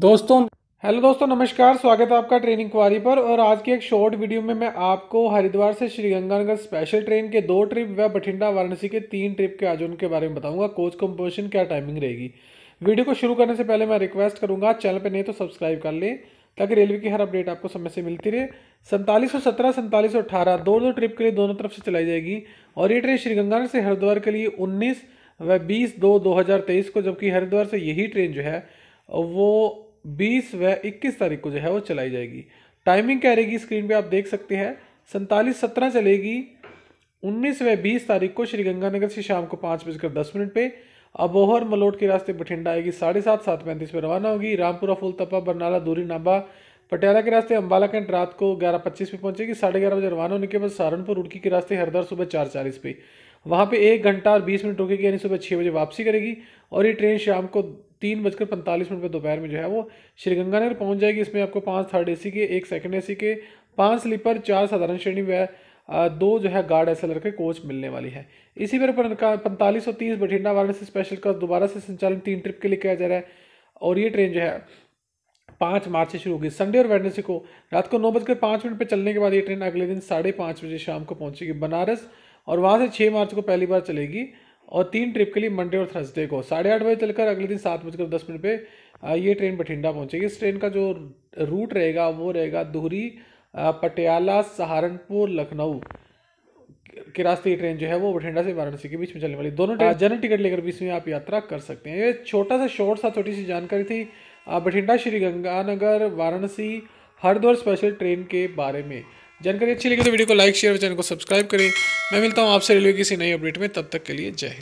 दोस्तों हेलो दोस्तों नमस्कार स्वागत है आपका ट्रेनिंग क्वारी पर और आज की एक शॉर्ट वीडियो में मैं आपको हरिद्वार से श्रीगंगानगर स्पेशल ट्रेन के दो ट्रिप व बठिंडा वाराणसी के तीन ट्रिप के आयोजन के बारे में बताऊंगा कोच कंपोजिशन क्या टाइमिंग रहेगी वीडियो को शुरू करने से पहले मैं रिक्वेस्ट करूंगा चैनल पर नहीं तो सब्सक्राइब कर लें ताकि रेलवे की हर अपडेट आपको समय से मिलती रहे सैंतालीस सौ सत्रह सैंतालीस सौ अठारह दो दो ट्रिप के लिए दोनों तरफ से चलाई जाएगी और ये ट्रेन श्रीगंगानगर से हरिद्वार के लिए उन्नीस व बीस दो दो हज़ार तेईस को जबकि हरिद्वार से यही ट्रेन जो है वो बीस व इक्कीस तारीख को जो है वो चलाई जाएगी टाइमिंग क्या रहेगी स्क्रीन पे आप देख सकते हैं सैंतालीस सत्रह चलेगी उन्नीस व बीस तारीख को श्रीगंगानगर से शाम को पाँच बजकर दस मिनट पे अबोहर मलोट के रास्ते बठिंडा आएगी साढ़े सात सात पैंतीस पर रवाना होगी रामपुरा फुलतपा बरनाला दूरी नाबा पटियाला के रास्ते अंबाला कैंट रात को ग्यारह पच्चीस पे पहुंचेगी साढ़े ग्यारह बजे रवाना होने के बाद सहारनपुर रुड़की के रास्ते हरदार सुबह चार चालीस पे वहाँ पे एक घंटा और बीस मिनट रुकेगी यानी सुबह छः बजे वापसी करेगी और ये ट्रेन शाम को तीन बजकर पैंतालीस मिनट पर दोपहर में जो है वो श्रीगंगानगर पहुंच जाएगी इसमें आपको पाँच थर्ड एसी के एक सेकंड एसी के पाँच स्लीपर चार साधारण श्रेणी व दो जो है गार्ड एस के कोच मिलने वाली है इसी पर पैंतालीस और तीस बठिंडा वाराणसी स्पेशल का दोबारा से संचालन तीन ट्रिप के लिए किया जा रहा है और ये ट्रेन जो है पाँच मार्च से शुरू होगी संडे और वेडनेसडे को रात को नौ बजकर पाँच मिनट पर चलने के बाद ये ट्रेन अगले दिन साढ़े पाँच बजे शाम को पहुंचेगी बनारस और वहाँ से छः मार्च को पहली बार चलेगी और तीन ट्रिप के लिए मंडे और थर्सडे को साढ़े आठ बजे चलकर अगले दिन सात बजकर दस मिनट पे ये ट्रेन बठिंडा पहुंचेगी इस ट्रेन का जो रूट रहेगा वो रहेगा दूहरी पटियाला सहारनपुर लखनऊ के रास्ते ट्रेन जो है वो बठिंडा से वाराणसी के बीच में चलने वाली दोनों ट्रेन जनरल टिकट लेकर बीच में आप यात्रा कर सकते हैं ये छोटा सा शॉर्ट सा छोटी सी जानकारी थी बठिंडा श्री गंगानगर वाराणसी हरिद्वार स्पेशल ट्रेन के बारे में जानकारी अच्छी लगी तो वीडियो को लाइक शेयर और चैनल को सब्सक्राइब करें मैं मिलता हूँ आपसे रेलवे किसी नई अपडेट में तब तक के लिए जय हिंद